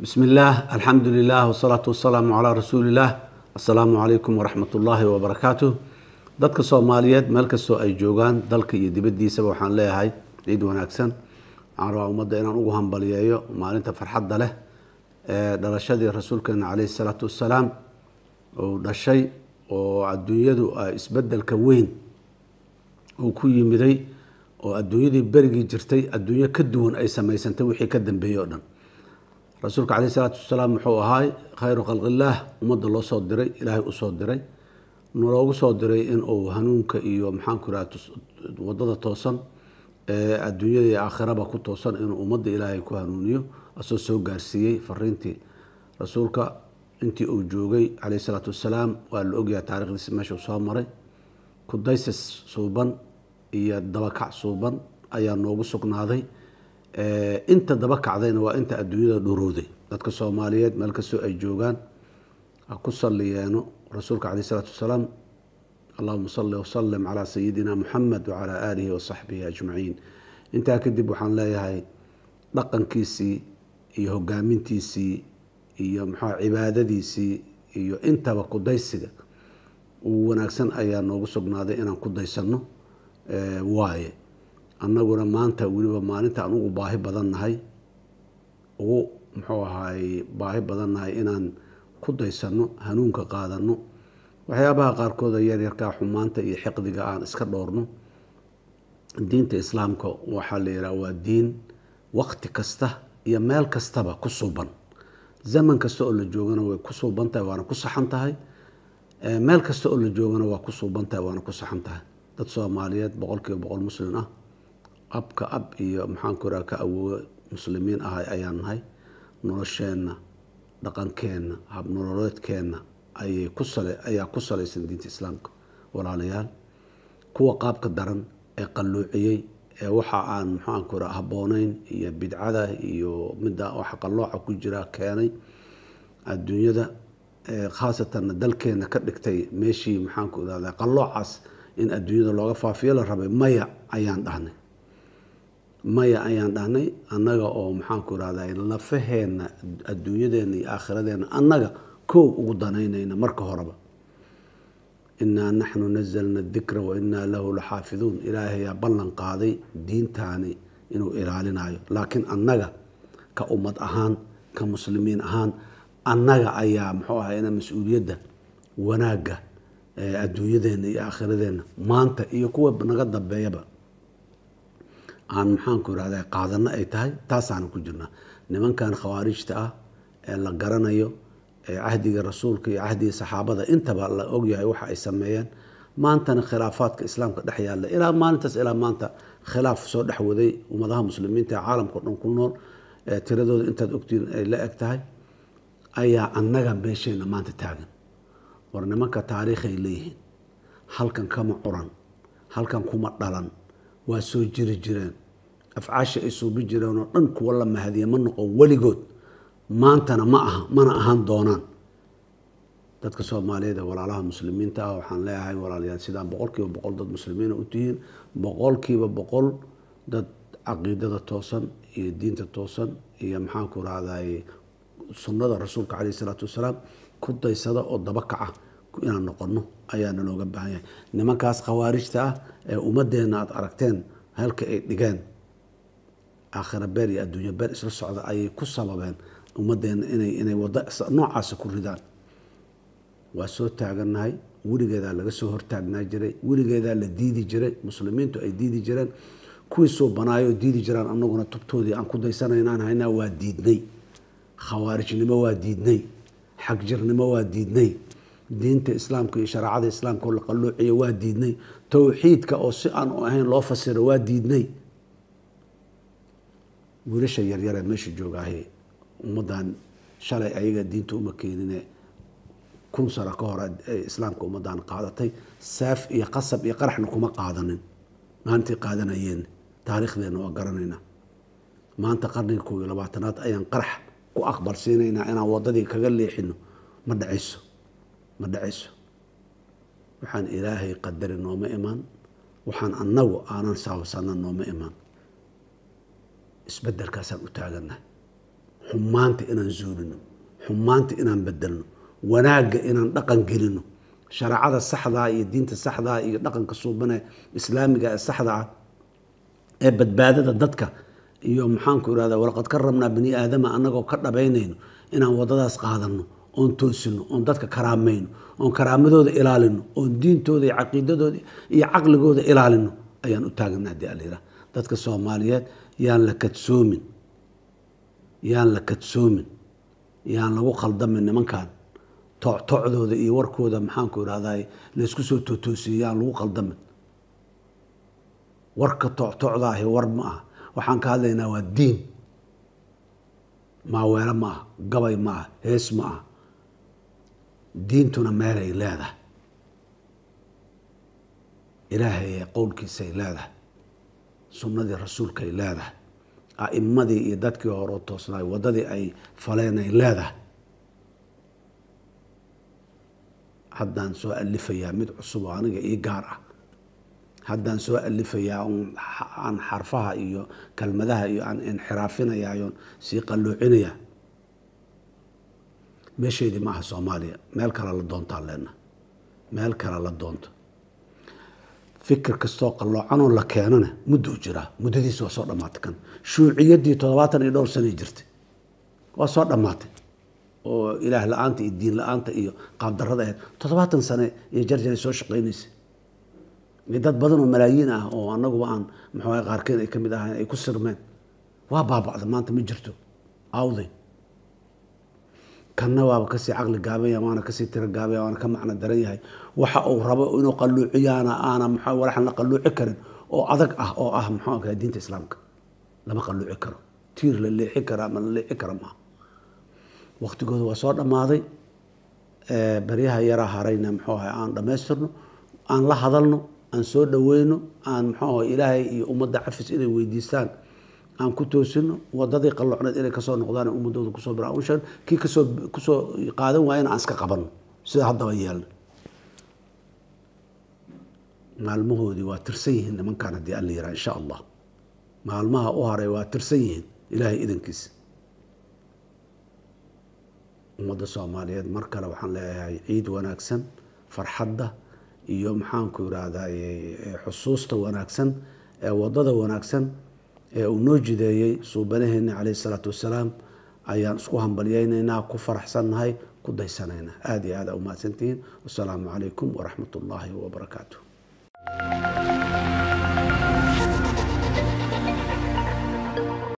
بسم الله الحمد لله والصلاة والسلام على رسول الله السلام عليكم ورحمة الله dadka soomaaliyeed meel kastoo ay joogaan dalka iyo dibadiisaba waxaan leeyahay ciid wanaagsan waxaan rabaa ummadda inaan ugu hambaliyeeyo maalinta farxadda leh ee dhalashadii rasuulkeena caleyhi salaatu wassalaam uu dhashay oo adduunyadu isbedelka weyn uu ku yimiday oo adduunyadii berigii jirtay adduunyo ka duwan ay samaysantay wixii ka dambeeyey oo dhan rasuulka caleyh isalaatu wasalaam wuxuu ahaa khayru khalqillaah ummadda loo soo diray ilaahay usoo diray naloogu soo diray inuu hanuunka iyo maxaanku iraha wadada toosan ee adduunyada iyo aakhiraba ku toosan inuu ummadda ilaahay ku hanuuniyo asoo soo gaarsiiyey fariintii rasuulka intii uu joogay caleyh isalaatu wasalaam waa la ogyahay taarikhdiisi meeshuu soo maray kudaysis suuban iyo dabakac suuban ayaa noogu sugnaaday Eh, inta daba kacdayna waa inta adduunyada dhurowday dadka soomaaliyeed meel kastoo ay joogaan ha ku saliyeeno rasuulka caleyh isalaatu wasalaam allahuma salli wasalim calaa sayidina muxamed wacalaa aalihi wasaxbihi ajmaciin intaa kadib waxaan leeyahay dhaqankiisii iyo hogaamintiisii iyo maxaa cibaadadiisii iyo intaba kudaysiga uu wanaagsan ayaa noogu sugnaaday inaan ku daysano eh, waaye annaguna maanta weliba maalinta aan ugu baahi badannahay ugu muxuu ahaay baahi badannahay inaan ku daysano hanuunka qaadano waxyaabaha qaarkooda yaryarkaa xumaanta iyo xiqdiga aan iska dhowrno diinta islaamka waxaa la yidhaha waa diin waqti kasta iyo meel kastaba ku suuban zaman kasta oo la joogana way ku suuban tahay waana ku saxan tahay meel kasta oo la joogana waa ku suuban tahay waana ku saxan tahay dad soomaaliyeed boqolkiiba boqol muslim ah abka ab iyo maxaanku raa ka awoowo muslimiin ahay ayaan nahay nolosheenna dhaqankeenna habnololeedkeenna ayaa ku salaysan diinta islaamka walaalayaal kuwa qaabka daran ee qalluuciyey ee waxa aan maxaanku raa habooneyn iyo bidcada iyo midda waxa qallooca ku jira keenay adduunyada khaasatanna dalkeena ka dhigtay meeshii maxaanku irahda qalloocaas in adduunyada looga faafiyo la rabay maya ayaan dhahnay maya ayaan dhahnay annaga oo maxaan ku irahdaa lafaheenna adduunyadeenna iyo aakhiradeenna annaga kow ugu danaynayna marka horeba innaa naxnu nazalna dikra wa innaa lahu laxaafiduun ilaahayaa ballan qaaday diintaani inuu ilaalinayo laakiin annaga ka ummad ahaan ka muslimiin ahaan annaga ayaa muxuu ahay ina mas-uuliyadda wanaagga adduunyadeenna iyo aakhiradeenna maanta iyo kuwa naga dambeeyaba aan maxaanku irahda qaadano ay tahay taasaanu ku jirnaa nimankan khawaarijta ah ee la garanayo ee cahdigii rasuulka iyo cahdigii saxaabada intaba la ogyahay waxa ay sameeyeen maantana khilaafaadka islaamka dhex yaalla ilaa maalintaas ilaa maanta khilaaf soo dhex waday ummadaha muslimiinta ee caalamkao dhan ku nool ee tiradooda intaad ogtiin ay la eg tahay ayaa annaga beesheenna maanta taagan war nimanka taariikhay leeyihiin halkan kama curan halkan kuma dhalan waa soo jiri jireen afcaasha ay suubi jireenoo dhan kuwa la mahadiya ma noqon weligood maantana ma aha mana ahaan doonaan dadka soomaaliyeed ee walaalaha muslimiinta ah waxaan leeyahay walaalayaal sidaa boqolkiiba boqol dad muslimiina u tihiin boqolkiiba boqol dad caqiidada toosan iyo diinta toosan iyo maxaanku rahdaye sunnada rasuulka caleyh salaatu wasalaam ku daysada oo dabakaca inaan noqono ayaa nalooga baahan yahay nimankaas khawaarijta ah ee ummadeenna aad aragteen halka ay dhigeen aakhira beer iyo adduunya beer isla socda ayay ku sababeen ummaddeena inay inay waddo noocaasa ku ridaan waa soo taagannahay weligeedaa laga soo hortaagnaa jiray weligeedaa la diidi jiray muslimiintu ay diidi jireen kuwii suubanaayoo diidi jiraan anaguna tubtoodii aan ku daysananaan haynaa waa diidnay khawaarijnimo waa diidnay xagjirnimo waa diidnay diinta islaamka iyo shareecada islaamka oo la qalluuciyo waa diidnay towxiidka oo si aan ahayn loo fasiro waa diidnay wiilasha yaryare meesha joogaahe ummadan shalay ayaga diinta uma keenine kun sano ka hore islaamka ummadan qaadatay saaf iyo qasab iyo qaraxna kuma qaadanin maantay qaadanayeen taariikhdeena waa garanayna maanta qarnigii koob iyo labaatanaad ayaan qarax ku aqbalsiinaynaa inaan wadadii kaga leexino ma dhacayso ma dhacayso waxaan ilaahay qadarin nooma imaan waxaan annagu aanan saawsanna nooma imaan isbeddelkaasaan u taagannahay xumaanta inaan zuulino xumaanta inaan bedelno wanaagga inaan dhaqan gelino shareecada saxdaa ah iyo diinta saxdaa ah iyo dhaqanka suubane islaamiga ee saxda ah ee badbaadada dadka iyo maxaanku irahda walaqad ka rabnaa bani aadama annagoo ka dhabaynayno inaan wadadaas qaadanno oon toosino oon dadka karaamayno oon karaamadooda ilaalino oon diintooda iyo caqiidadooda iyo caqligooda ilaalino ayaan u taaganna haddii alira dadka soomaaliyeed yaan la kadsoomin yaan la kadsoomin yaan lagu khaldamin nimankan tooctoocdooda iyo warkooda maxaanku idhahdaay laysku soo tootoosiyo yaan lagu khaldamin warka tooctoocda ahi war ma ah waxaan ka hadlaynaa waa diin maaweelo ma ah gabay ma ah hees ma ah diintuna meelay leedahay ilaahay ee qowlkiisay leedahay sunnadii rasuulka ay leedahay aimadii iyo dadkii hore toosnaay waddadii ay faleen ay leedahay haddaan soo alifayaa mid cusub oo aniga ii gaar ah haddaan soo alifayaa aan xarfaha iyo kelmadaha iyo aan inxiraafinaya oon sii qalluucinaya meesheedii ma aha soomaaliya meel kale la doontaan leena meel kale la doonto fikir kastoo qalloocanoo la keenana muddo jiraa muddadiisi waa soo dhammaatay kan shuuciyadii toddobaatan iyo dhowr sanay jirtay waa soo dhammaatay oo ilaah la-aanta iyo diin la-aanta iyo qaabdarrada ahayd toddobaatan sane iyo jarjaray soo shaqaynaysay dad badan oo malaayiin ah oo annaguba aan muxuu qaarkeed ay ka mid ahayn ay ku sirmeen waa baabacda maanta ma jirto awday kanna waaba kasii caqli gaabanya waana kasii tiro gaabanya waana ka macno daran yahay waxa uu rabo inuu qalluuciyaana aana maxaa walaxan la qalluuci karin oo adag ah oo ah muxuu kaha diinta islaamka lama qalluuci karo tiir la leexi kara ama la leexi kara maaha waqtigooda waa soo dhammaaday baryaha yaraa harayna muxuu ahay aan dhammaystirno aan la hadalno aan soo dhaweyno aan muxuu ahay ilaahay iyo ummadda cafis inay weydiistaan aan ku toosino wadadii qallocneed inay kasoo noqdaan ummadooda kusoo baraawinshaan kii kasoo kusoo qaadan waayana aan iska qaban sida haddaba yeelna maalmahoodii waa tirsan yihiin nimankaan haddii alla yiraa insha allah maalmaha u haray waa tirsan yihiin ilaahay idankiisa ummadda soomaaliyeed mar kale waxaan leeyahay ciid wanaagsan farxadda iyo maxaanku irahdaa xusuusta wanaagsan ee wadada wanaagsan ee uu noo jideeyey suubanaheeni caleyh isalaatu wasalaam ayaan isku hambalyaynaynaa ku faraxsannahay ku daysanayna aada iyo aada umahadsantihiin wasalaamu calaykum waraxmat ullaahi wabarakaatu